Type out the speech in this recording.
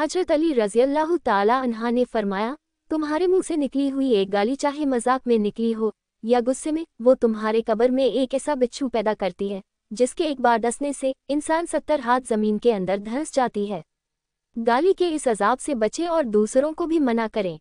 हजरत अली रजील्ला ताला अनहा ने फरमाया तुम्हारे मुंह से निकली हुई एक गाली चाहे मजाक में निकली हो या गुस्से में वो तुम्हारे कबर में एक ऐसा बिच्छू पैदा करती है जिसके एक बार डसने से इंसान सत्तर हाथ जमीन के अंदर धंस जाती है गाली के इस अजाब से बचें और दूसरों को भी मना करें